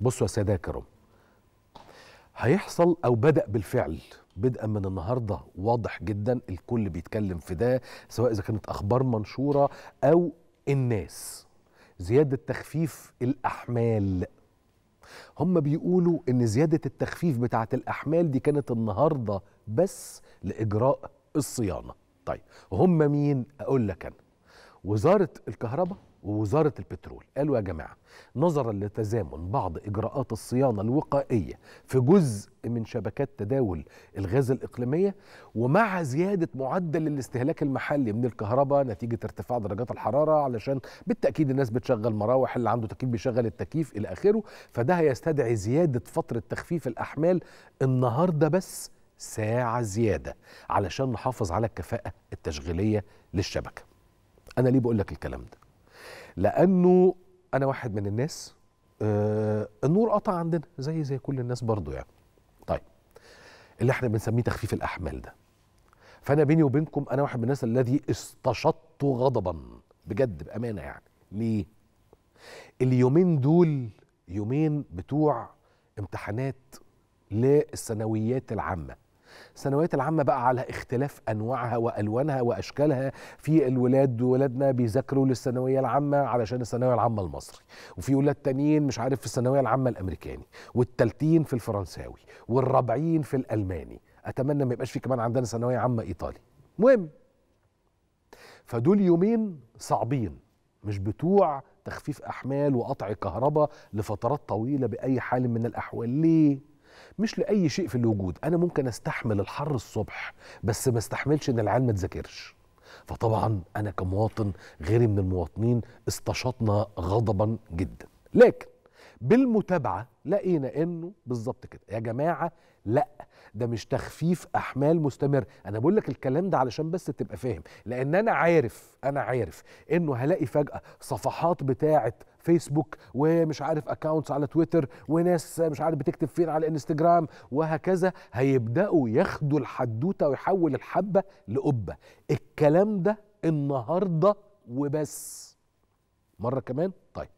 بصوا يا ساده كرم هيحصل او بدا بالفعل بدءا من النهارده واضح جدا الكل بيتكلم في ده سواء اذا كانت اخبار منشوره او الناس زياده تخفيف الاحمال هم بيقولوا ان زياده التخفيف بتاعه الاحمال دي كانت النهارده بس لاجراء الصيانه طيب هم مين اقول لك انا وزاره الكهرباء ووزارة البترول قالوا يا جماعة نظرا لتزامن بعض إجراءات الصيانة الوقائية في جزء من شبكات تداول الغاز الإقليمية ومع زيادة معدل الاستهلاك المحلي من الكهرباء نتيجة ارتفاع درجات الحرارة علشان بالتأكيد الناس بتشغل مراوح اللي عنده تكييف بيشغل التكييف إلى آخره فده هيستدعي زيادة فترة تخفيف الأحمال النهاردة بس ساعة زيادة علشان نحافظ على الكفاءة التشغيلية للشبكة أنا ليه بقول لك الكلام ده لانه انا واحد من الناس آه النور قطع عندنا زي زي كل الناس برضو يعني طيب اللي احنا بنسميه تخفيف الاحمال ده فانا بيني وبينكم انا واحد من الناس الذي استشط غضبا بجد بامانه يعني ليه اليومين دول يومين بتوع امتحانات للثانويات العامه الثانويات العامه بقى على اختلاف انواعها والوانها واشكالها في الولاد ولادنا بيذاكروا للثانويه العامه علشان الثانويه العامه المصري وفي ولاد تانيين مش عارف في الثانويه العامه الامريكاني والتالتين في الفرنساوي والرابعين في الالماني اتمنى ما يبقاش في كمان عندنا ثانويه عامه ايطالي مهم فدول يومين صعبين مش بتوع تخفيف احمال وقطع كهرباء لفترات طويله باي حال من الاحوال ليه مش لاي شيء في الوجود انا ممكن استحمل الحر الصبح بس ما استحملش ان العيال ما تذاكرش فطبعا انا كمواطن غيري من المواطنين استشطنا غضبا جدا لكن بالمتابعه لقينا انه بالظبط كده يا جماعه لا ده مش تخفيف احمال مستمر انا بقول لك الكلام ده علشان بس تبقى فاهم لان انا عارف انا عارف انه هلاقي فجاه صفحات بتاعه فيسبوك ومش عارف اكونتس على تويتر وناس مش عارف بتكتب فين على انستجرام وهكذا هيبداوا ياخدوا الحدوته ويحول الحبه لقبه الكلام ده النهارده وبس مره كمان طيب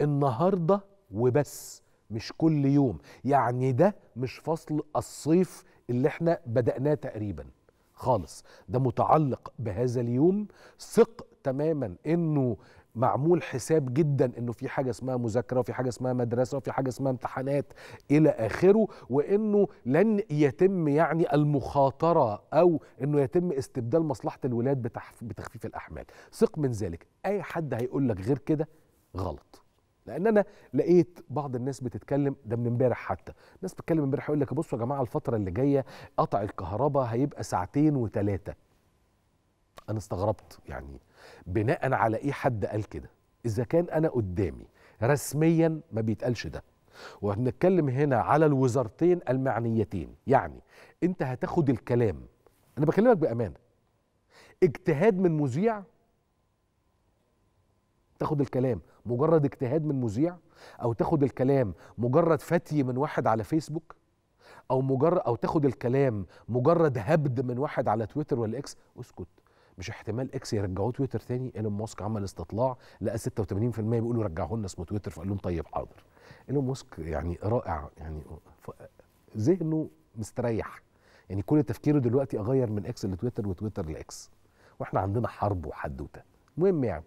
النهارده وبس مش كل يوم يعني ده مش فصل الصيف اللي احنا بدأناه تقريبا خالص ده متعلق بهذا اليوم ثق تماما انه معمول حساب جدا انه في حاجه اسمها مذاكره وفي حاجه اسمها مدرسه وفي حاجه اسمها امتحانات الى اخره وانه لن يتم يعني المخاطره او انه يتم استبدال مصلحه الولاد بتخفيف الاحمال ثق من ذلك اي حد هيقول لك غير كده غلط لان انا لقيت بعض الناس بتتكلم ده من امبارح حتى الناس بتتكلم امبارح يقول لك بصوا يا جماعه الفتره اللي جايه قطع الكهرباء هيبقى ساعتين وثلاثه انا استغربت يعني بناء على ايه حد قال كده اذا كان انا قدامي رسميا ما بيتقالش ده وهنتكلم هنا على الوزارتين المعنيتين يعني انت هتاخد الكلام انا بكلمك بامانه اجتهاد من مذيع تاخد الكلام مجرد اجتهاد من مذيع او تاخد الكلام مجرد فتي من واحد على فيسبوك او مجرد او تاخد الكلام مجرد هبد من واحد على تويتر ولا اكس اسكت مش احتمال اكس يرجعوه تويتر ثاني ايلون ماسك عمل استطلاع لقى 86% بيقولوا رجعوه لنا اسمه تويتر فقال لهم طيب حاضر ايلون ماسك يعني رائع يعني ذهنه مستريح يعني كل تفكيره دلوقتي اغير من اكس لتويتر وتويتر لاكس واحنا عندنا حرب وحدوته المهم يعني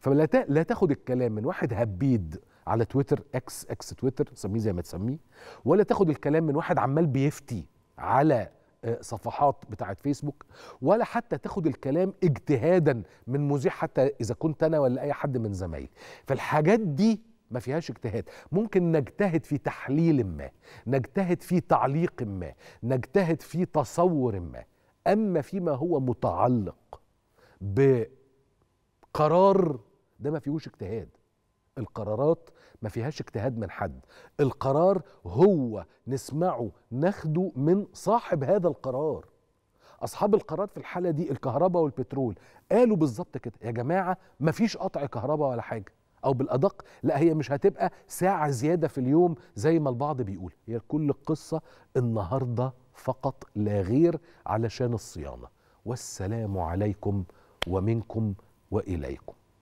فلا تاخد الكلام من واحد هبيد على تويتر اكس اكس تويتر سميه زي ما تسميه ولا تاخد الكلام من واحد عمال بيفتي على آه، صفحات بتاعه فيسبوك ولا حتى تاخد الكلام اجتهادا من مذيع حتى اذا كنت انا ولا اي حد من زمايلي فالحاجات دي ما فيهاش اجتهاد ممكن نجتهد في تحليل ما نجتهد في تعليق ما نجتهد في تصور ما اما فيما هو متعلق ب القرار ده ما فيهوش اجتهاد القرارات ما فيهاش اجتهاد من حد القرار هو نسمعه ناخده من صاحب هذا القرار اصحاب القرار في الحاله دي الكهرباء والبترول قالوا بالظبط كده يا جماعه ما فيش قطع كهرباء ولا حاجه او بالادق لا هي مش هتبقى ساعه زياده في اليوم زي ما البعض بيقول هي كل القصه النهارده فقط لا غير علشان الصيانه والسلام عليكم ومنكم وإليكم